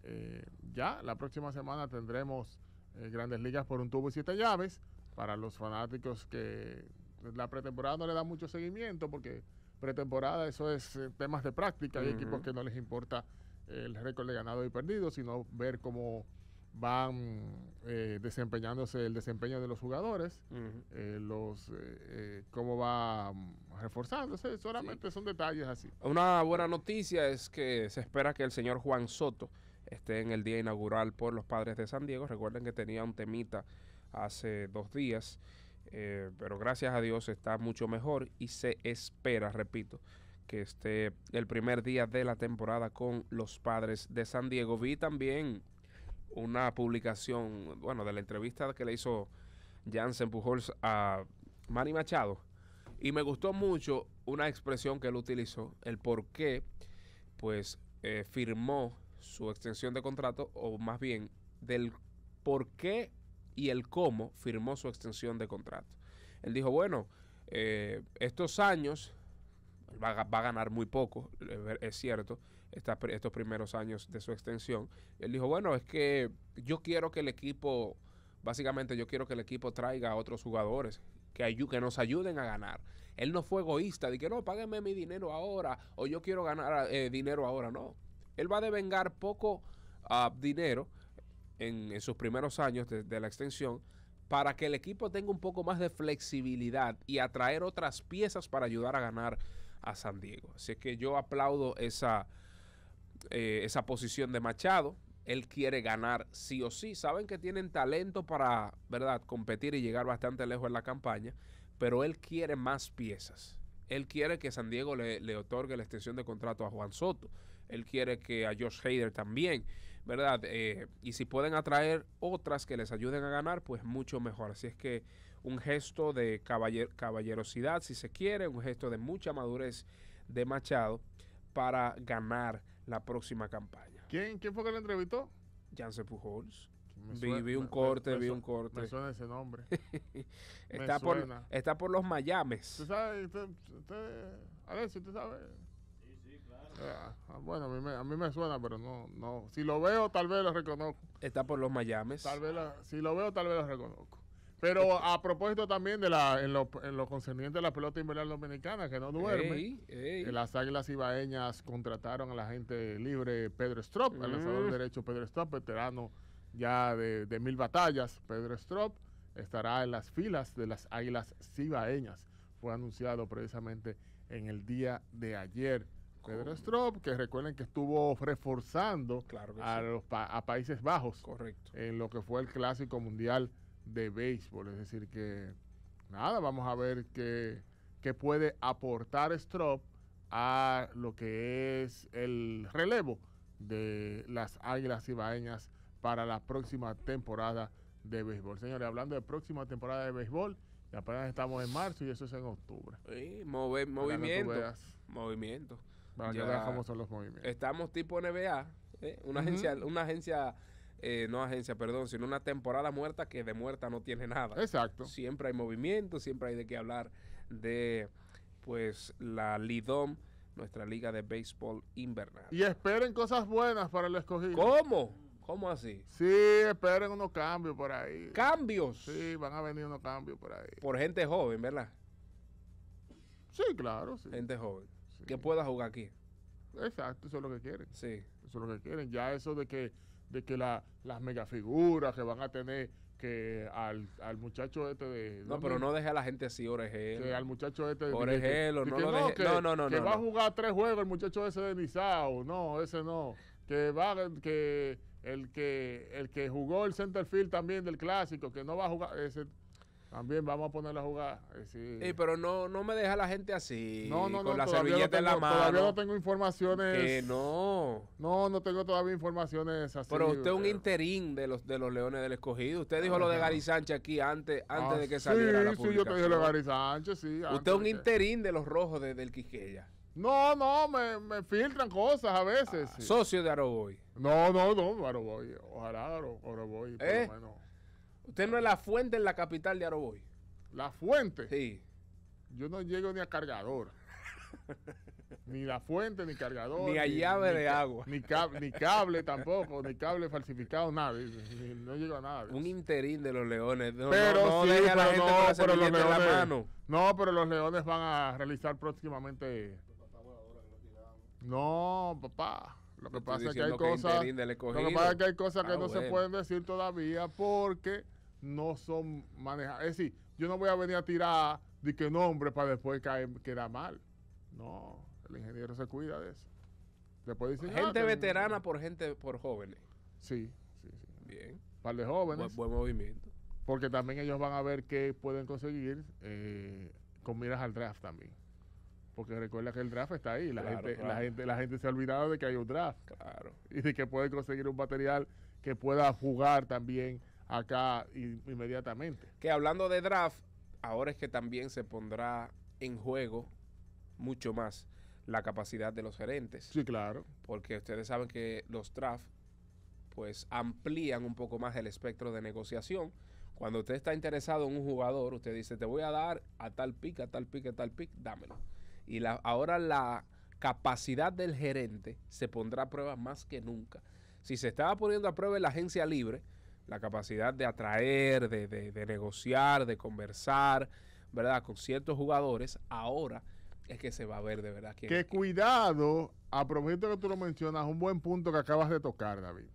eh, ya la próxima semana tendremos eh, grandes ligas por un tubo y siete llaves para los fanáticos que la pretemporada no le da mucho seguimiento porque pretemporada eso es eh, temas de práctica. Hay equipos que no les importa el récord de ganado y perdido, sino ver cómo van eh, desempeñándose el desempeño de los jugadores, eh, los eh, cómo va mm, reforzándose, solamente son detalles así. Una buena noticia es que se espera que el señor Juan Soto esté en el día inaugural por los padres de San Diego. Recuerden que tenía un temita hace dos días, pero gracias a Dios está mucho mejor y se espera, repito, que esté el primer día de la temporada con los padres de San Diego. Vi también una publicación, bueno, de la entrevista que le hizo Jansen Pujols a Manny Machado. Y me gustó mucho una expresión que él utilizó, el por qué, pues, eh, firmó su extensión de contrato, o más bien, del por qué y el cómo firmó su extensión de contrato. Él dijo, bueno, eh, estos años va a ganar muy poco, es cierto, estos primeros años de su extensión. Él dijo, bueno, es que yo quiero que el equipo, básicamente yo quiero que el equipo traiga a otros jugadores que, que nos ayuden a ganar. Él no fue egoísta, de que no, páguenme mi dinero ahora o yo quiero ganar eh, dinero ahora, no. Él va a devengar poco ah, dinero en, sus primeros años de, de la extensión para que el equipo tenga un poco más de flexibilidad y atraer otras piezas para ayudar a ganar a San Diego. Así que yo aplaudo esa, eh, esa posición de Machado. Él quiere ganar sí o sí. Saben que tienen talento para, ¿verdad?, competir y llegar bastante lejos en la campaña, pero él quiere más piezas. Él quiere que San Diego le, otorgue la extensión de contrato a Juan Soto. Él quiere que a Josh Hader también, ¿verdad? Eh, y si pueden atraer otras que les ayuden a ganar, pues mucho mejor. Así es que un gesto de caballerosidad, si se quiere, un gesto de mucha madurez de Machado para ganar la próxima campaña. ¿Quién, quién fue que la entrevistó? Jansen Pujols. Vi, vi, un corte, vi un corte. Me suena ese nombre. está, Por, está por los Miamis. sabes? Usted, usted, Sí, ah, ah, bueno, a mí, me, a mí, me, suena, pero no, no. Si lo veo, tal vez lo reconozco. Está por los Miamis. Tal vez si lo veo, tal vez lo reconozco. Pero a propósito también de la, en lo, en lo concerniente a la pelota invernal dominicana, que no duerme, eh, las águilas ibaeñas contrataron a la gente libre Pedro Strop, el lanzador mm. derecho Pedro Strop, veterano ya de, mil batallas, Pedro Strop estará en las filas de las águilas cibaeñas. Fue anunciado precisamente en el día de ayer. Pedro Strop, que recuerden que estuvo reforzando a, los a Países Bajos en lo que fue el Clásico Mundial de béisbol. Es decir, que nada, vamos a ver qué, qué puede aportar Strop a lo que es el relevo de las Águilas Ibaeñas para la próxima temporada de béisbol. Señores, hablando de próxima temporada de béisbol, ya apenas estamos en marzo y eso es en octubre. Sí, movimiento. movimiento. movimientos. Estamos tipo NBA, ¿eh? una, agencia, una agencia eh, no agencia, perdón, sino una temporada muerta que de muerta no tiene nada. Exacto. Siempre hay movimiento, siempre hay de qué hablar de pues la Lidom, nuestra liga de béisbol invernal. Y esperen cosas buenas para el escogido. ¿Cómo? ¿Cómo así? Sí, esperen unos cambios por ahí. ¿Cambios? Sí, van a venir unos cambios por ahí. Por gente joven, ¿verdad? Sí, claro, sí. Gente joven. Que pueda jugar aquí. Exacto, eso es lo que quieren. Sí. Eso es lo que quieren. Ya eso de que de que la, las megafiguras que van a tener que al, muchacho este de no pero no deje a la gente así orejelo. que al muchacho este de Orejelo, no, no, no, no no no que va a jugar tres juegos el muchacho ese de Nizao no ese no que va que el que el que jugó el field también del clásico que no va a jugar ese también vamos a ponerla a jugar. Sí. pero no, no me deja la gente así. No, no, con no, la servilleta en la mano. Todavía no tengo informaciones. Que no. No, no tengo todavía informaciones así. Pero usted es un interín de los, de los Leones del Escogido. Usted dijo lo de Gary Sánchez aquí antes, antes de que ah, saliera la publicación. Sí, yo te dije lo de Gary Sánchez, sí. Usted es un interín de los rojos de, del Quiqueya. No, no, me, me, filtran cosas a veces. Ah, socio de Aroboy. No, no, no, Aroboy. Ojalá Aroboy, ¿Eh? lo menos. Usted no es la fuente en la capital de Aroboy. ¿La fuente? Sí. Yo no llego ni a cargador. ni la fuente, ni cargador. Ni a llave de agua. Ni, cable tampoco, ni cable falsificado, nada. No llego a nada. Un interín de los leones. pero sí, No, pero los leones van a realizar próximamente. No, papá. Lo que, pasa es que, hay cosas, que ah, no se pueden decir todavía porque no son manejadas. Es decir, yo no voy a venir a tirar de qué nombre para después caer, queda mal. No, el ingeniero se cuida de eso. gente ah, veterana por gente por jóvenes. Sí, sí, sí. Bien. Para de jóvenes. Buen, movimiento. Porque también ellos van a ver qué pueden conseguir eh, con miras al draft también porque recuerda que el draft está ahí. La, gente, La, gente, se ha olvidado de que hay un draft. Claro. Y de que puede conseguir un material que pueda jugar también acá inmediatamente. Que hablando de draft, ahora es que también se pondrá en juego mucho más la capacidad de los gerentes. Sí, claro. Porque ustedes saben que los draft pues amplían un poco más el espectro de negociación. Cuando usted está interesado en un jugador, usted dice, te voy a dar a tal pick, a tal pick, a tal pick, dámelo. Y la, ahora la capacidad del gerente se pondrá a prueba más que nunca. Si se estaba poniendo a prueba en la agencia libre, la capacidad de atraer, de, negociar, de conversar, ¿verdad? Con ciertos jugadores, ahora es que se va a ver de verdad. Quién que cuidado, a que tú lo mencionas, un buen punto que acabas de tocar, David.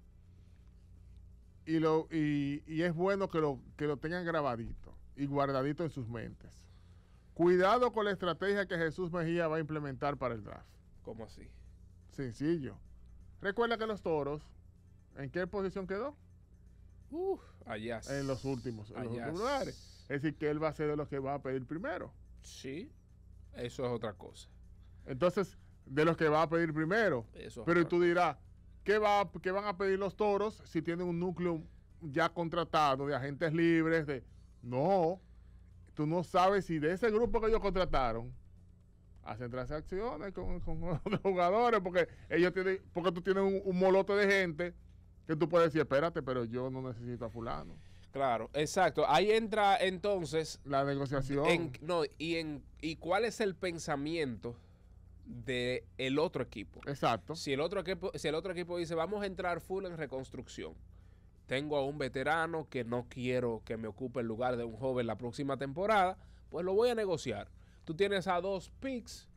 Y, lo, y es bueno que lo, que lo tengan grabadito y guardadito en sus mentes. Cuidado con la estrategia que Jesús Mejía va a implementar para el draft. ¿Cómo así? Sencillo. Recuerda que los toros, ¿en qué posición quedó? Uf, allá. En los últimos, en los últimos lugares. Es decir, que él va a ser de los que va a pedir primero. Sí, eso es otra cosa. Entonces, de los que va a pedir primero. Eso Pero tú dirás, ¿qué, va, ¿qué van a pedir los toros si tienen un núcleo ya contratado de agentes libres? de No, tú no sabes si de ese grupo que ellos contrataron hacen transacciones con, jugadores, porque ellos tienen, porque tú tienes un, molote de gente que tú puedes decir, espérate, pero yo no necesito a fulano. Claro, exacto. Ahí entra entonces la negociación. no, y en y cuál es el pensamiento de el otro equipo. Exacto. Si el otro equipo, si el otro equipo dice, vamos a entrar full en reconstrucción tengo a un veterano que no quiero que me ocupe el lugar de un joven la próxima temporada, pues lo voy a negociar. Tú tienes a dos picks,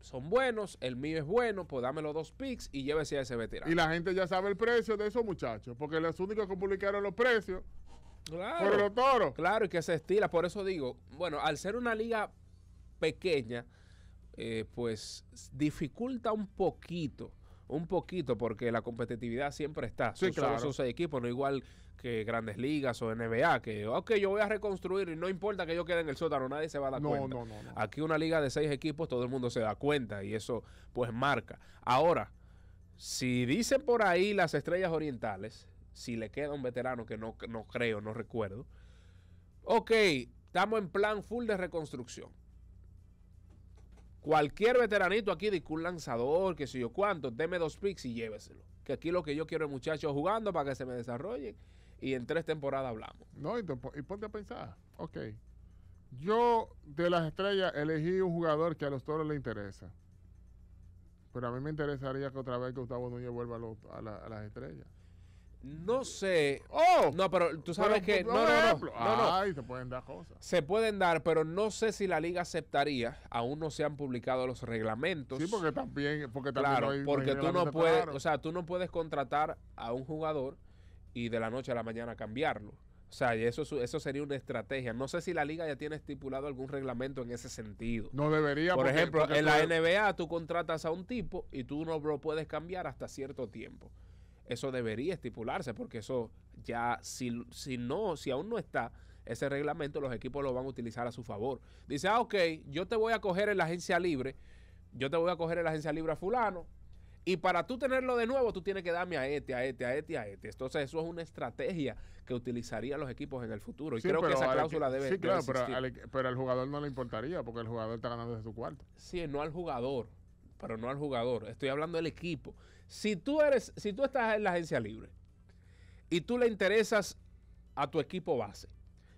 son buenos, el mío es bueno, pues dame los dos picks y llévese a ese veterano. Y la gente ya sabe el precio de esos muchachos, porque los únicos que publicaron los precios claro, fueron los Claro, y que se estila, por eso digo, bueno, al ser una liga pequeña, eh, pues dificulta un poquito un poquito porque la competitividad siempre está. Sí, claro. Son seis equipos, no igual que grandes ligas o NBA, que, ok, yo voy a reconstruir y no importa que yo quede en el sótano, nadie se va a dar cuenta. No, no, no. Aquí una liga de seis equipos, todo el mundo se da cuenta y eso pues marca. Ahora, si dicen por ahí las estrellas orientales, si le queda un veterano que no, no creo, no recuerdo, ok, estamos en plan full de reconstrucción Cualquier veteranito aquí de un lanzador, que sé yo cuánto, deme dos picks y lléveselo. Que aquí lo que yo quiero es muchachos jugando para que se me desarrollen. Y en tres temporadas hablamos. No, y, ponte a pensar. Ok. Yo de las estrellas elegí un jugador que a los toros le interesa. Pero a mí me interesaría que otra vez Gustavo Núñez vuelva a las estrellas. No sé. Oh, no, pero tú sabes que. No, no, no, se pueden dar cosas. Se pueden dar, pero no sé si la liga aceptaría. Aún no se han publicado los reglamentos. Sí, porque también. Porque claro, porque tú no puedes. O sea, tú no puedes contratar a un jugador y de la noche a la mañana cambiarlo. O sea, y eso, eso sería una estrategia. No sé si la liga ya tiene estipulado algún reglamento en ese sentido. No debería. Por ejemplo, en la NBA tú contratas a un tipo y tú no lo puedes cambiar hasta cierto tiempo eso debería estipularse, porque eso ya, si, si no, si aún no está ese reglamento, los equipos lo van a utilizar a su favor. Dice, ah, ok, yo te voy a coger en la agencia libre, yo te voy a coger en la agencia libre a fulano, y para tú tenerlo de nuevo, tú tienes que darme a este, a este, a este, a este. Entonces, eso es una estrategia que utilizarían los equipos en el futuro. Y creo que esa cláusula debe Sí, claro, pero, al, pero al jugador no le importaría porque el jugador está ganando desde su cuarto. Sí, no al jugador, pero no al jugador. Estoy hablando del equipo. Si tú, eres, si tú estás en la agencia libre y tú le interesas a tu equipo base,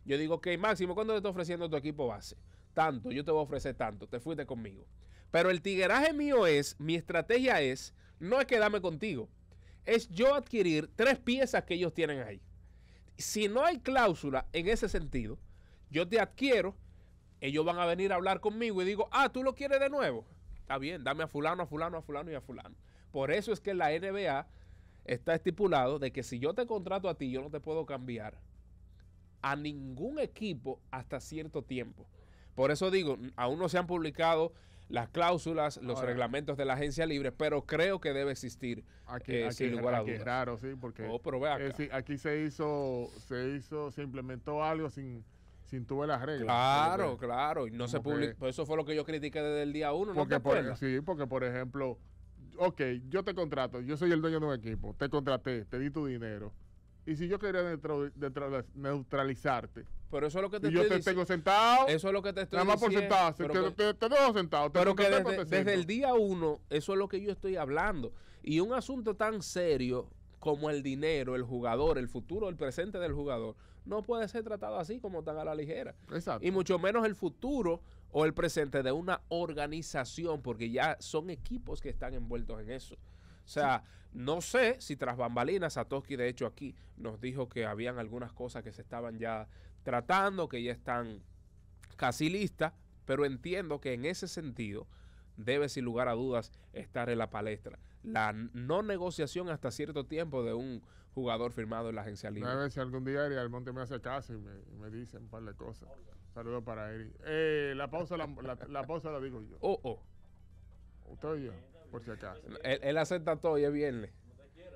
yo digo, ok, Máximo, ¿cuándo te está ofreciendo tu equipo base? Tanto, yo te voy a ofrecer tanto, te fuiste conmigo. Pero el tigueraje mío es, mi estrategia es, no es quedarme contigo, es yo adquirir tres piezas que ellos tienen ahí. Si no hay cláusula en ese sentido, yo te adquiero, ellos van a venir a hablar conmigo y digo, ah, tú lo quieres de nuevo. Está bien, dame a fulano, a fulano, a fulano y a fulano. Por eso es que la NBA está estipulado de que si yo te contrato a ti, yo no te puedo cambiar a ningún equipo hasta cierto tiempo. Por eso digo, aún no se han publicado las cláusulas, los reglamentos de la agencia libre, pero creo que debe existir. Aquí, eh, raro, sí, porque oh, aquí se hizo, se hizo, se implementó algo sin sin tuve las reglas. Claro, claro, y no se publicó. Eso fue lo que yo critiqué desde el día uno. sí, porque por ejemplo, ok, yo te contrato, yo soy el dueño de un equipo, te contraté, te di tu dinero. Y si yo quería neutralizarte. Pero eso es lo que te y yo te tengo sentado. Eso es lo que te estoy diciendo. Nada más por sentado. Te, tengo sentado. pero que desde, desde el día uno, eso es lo que yo estoy hablando. Y un asunto tan serio como el dinero, el jugador, el futuro, el presente del jugador, no puede ser tratado así como tan a la ligera. Exacto. Y mucho menos el futuro o el presente de una organización, porque ya son equipos que están envueltos en eso. O sea, no sé si tras bambalinas, Satoshi de hecho aquí nos dijo que habían algunas cosas que se estaban ya tratando, que ya están casi listas, pero entiendo que en ese sentido debe sin lugar a dudas estar en la palestra. La no negociación hasta cierto tiempo de un jugador firmado en la agencia libre. A si algún día el Monte me hace caso y me dice un par de cosas. Saludos para Eric. Eh, la pausa la, digo yo. Oh, oh. Usted por si acaso. Él, acepta todo y es viernes.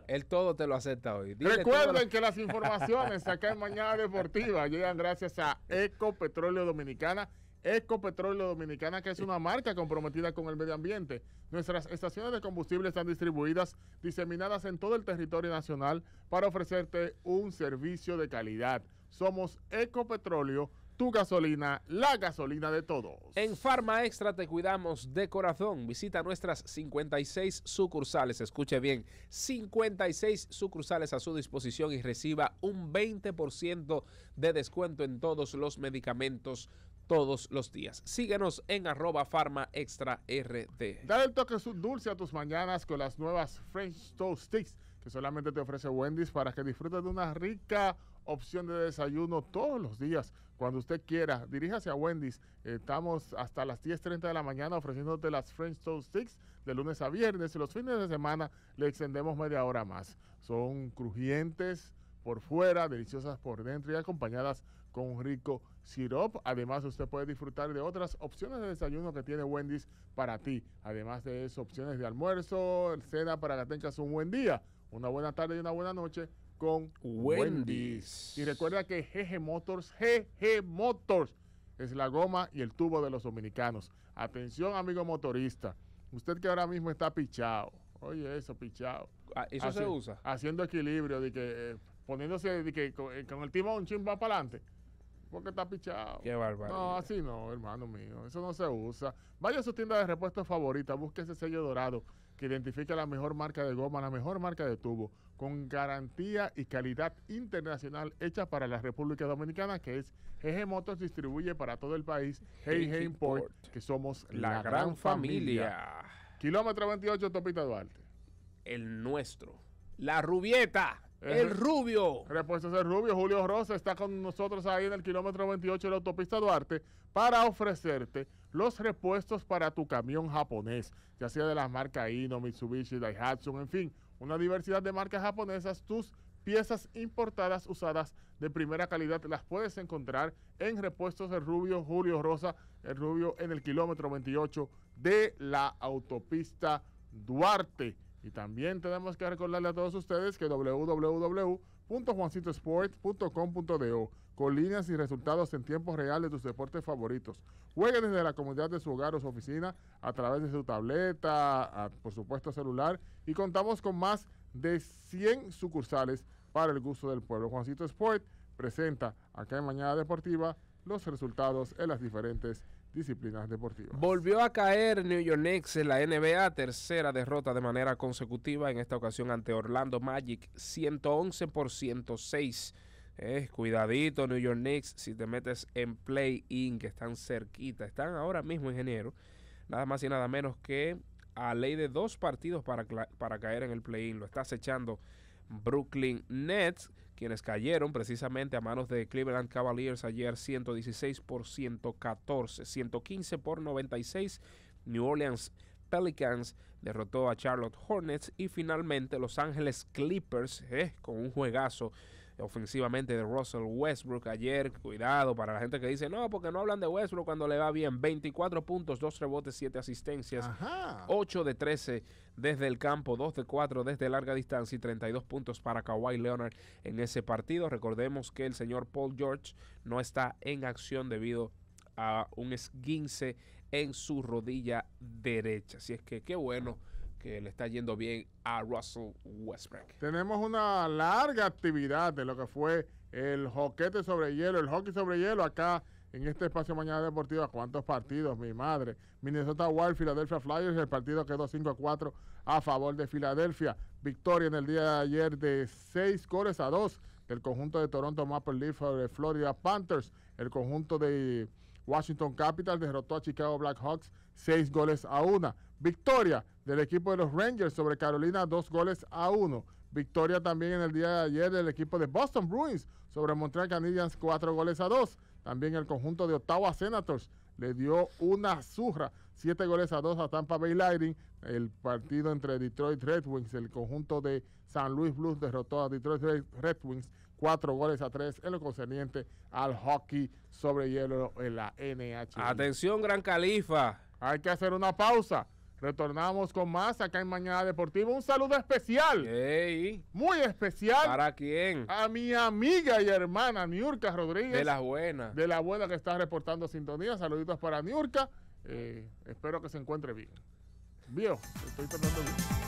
Él todo te lo acepta hoy. Recuerden que las informaciones acá en Mañana Deportiva llegan gracias a Ecopetróleo Dominicana. Ecopetróleo Dominicana, que es una marca comprometida con el medio ambiente. Nuestras estaciones de combustible están distribuidas, diseminadas en todo el territorio nacional para ofrecerte un servicio de calidad. Somos Ecopetróleo tu gasolina, la gasolina de todos. En Farma Extra te cuidamos de corazón. Visita nuestras 56 sucursales. Escuche bien, 56 sucursales a su disposición y reciba un 20% de descuento en todos los medicamentos todos los días. Síguenos en arroba farma extra rd. Dale el toque dulce a tus mañanas con las nuevas French Toast Sticks que solamente te ofrece Wendy's para que disfrutes de una rica opción de desayuno todos los días. Cuando usted quiera, diríjase a Wendy's. Estamos hasta las 10.30 de la mañana ofreciéndote las French Toast Sticks de lunes a viernes. y Los fines de semana le extendemos media hora más. Son crujientes por fuera, deliciosas por dentro y acompañadas con un rico sirope. Además, usted puede disfrutar de otras opciones de desayuno que tiene Wendy's para ti. Además de esas opciones de almuerzo, cena para que tengas un buen día, una buena tarde y una buena noche con Wendy's. Y recuerda que GG Motors, GG Motors es la goma y el tubo de los dominicanos. Atención, amigo motorista. Usted que ahora mismo está pichado. Oye, eso, pichado. Ah, ¿Eso se usa? Haciendo equilibrio, de que, eh, poniéndose de que, eh, con, el timón un para adelante porque está pichado. Qué bárbaro. No, así no, hermano mío. Eso no se usa. Vaya a su tienda de repuestos favorita, busque ese sello dorado que identifique la mejor marca de goma, la mejor marca de tubo, con garantía y calidad internacional hecha para la República Dominicana, que es GG Motors distribuye para todo el país GG Import, que somos la, gran, familia. Kilómetro 28, Autopista Duarte. El nuestro. La Rubieta. Eh, el, Rubio. Repuestos El Rubio. Julio Rosa está con nosotros ahí en el kilómetro 28 de la autopista Duarte para ofrecerte los repuestos para tu camión japonés, ya sea de las marcas Ino, Mitsubishi, Daihatsu, en fin una diversidad de marcas japonesas, tus piezas importadas usadas de primera calidad las puedes encontrar en repuestos de Rubio Julio Rosa, el Rubio en el kilómetro 28 de la autopista Duarte. Y también tenemos que recordarle a todos ustedes que www.juancitosport.com.do con líneas y resultados en tiempo real de tus deportes favoritos. Juegue desde la comunidad de su hogar o su oficina a través de su tableta, por supuesto celular y contamos con más de 100 sucursales para el gusto del pueblo. Juancito Sport presenta acá en Mañana Deportiva los resultados en las diferentes disciplinas deportivas. Volvió a caer New York Knicks en la NBA, tercera derrota de manera consecutiva, en esta ocasión ante Orlando Magic, 111 por 106 cuidadito, New York Knicks, si te metes en play-in, que están cerquita, están ahora mismo, ingeniero, nada más y nada menos que a ley de dos partidos para, para caer en el play-in. Lo está acechando Brooklyn Nets, quienes cayeron precisamente a manos de Cleveland Cavaliers ayer 116 por 114, 115 por 96. New Orleans Pelicans derrotó a Charlotte Hornets y finalmente Los Ángeles Clippers eh, con un juegazo ofensivamente de Russell Westbrook ayer. Cuidado para la gente que dice, no, porque no hablan de Westbrook cuando le va bien. 24 puntos, 2 rebotes, 7 asistencias, 8 de 13 desde el campo, 2 de 4 desde larga distancia y 32 puntos para Kawhi Leonard en ese partido. Recordemos que el señor Paul George no está en acción debido a un esguince en su rodilla derecha. Así es que qué bueno que le está yendo bien a Russell Westbrook. Tenemos una larga actividad de lo que fue el joquete sobre hielo, el hockey sobre hielo acá en este espacio Mañana Deportiva. ¿Cuántos partidos? Mi madre. Minnesota Wild, Philadelphia Flyers. El partido quedó 5 a 4 a favor de Filadelfia. Victoria en el día de ayer de 6 goles a 2 del conjunto de Toronto Maple Leafs Florida Panthers. El conjunto de Washington Capital... derrotó a Chicago Blackhawks 6 goles a 1. Victoria del equipo de los Rangers sobre Carolina, dos goles a uno. Victoria también en el día de ayer del equipo de Boston Bruins sobre Montreal Canadiens, cuatro goles a dos. También el conjunto de Ottawa Senators le dio una zurra, siete goles a dos a Tampa Bay Lightning. El partido entre Detroit Red Wings, el conjunto de San Luis Blues derrotó a Detroit Red Wings, cuatro goles a tres en lo concerniente al hockey sobre hielo en la NHL. Atención, Gran Califa. Hay que hacer una pausa. Retornamos con más acá en Mañana Deportiva. Un saludo especial. Muy especial. ¿Para quién? A mi amiga y hermana Niurka Rodríguez. De la buena. De la buena que está reportando sintonía. Saluditos para Niurka. Eh, espero que se encuentre bien. Vio, estoy tratando bien.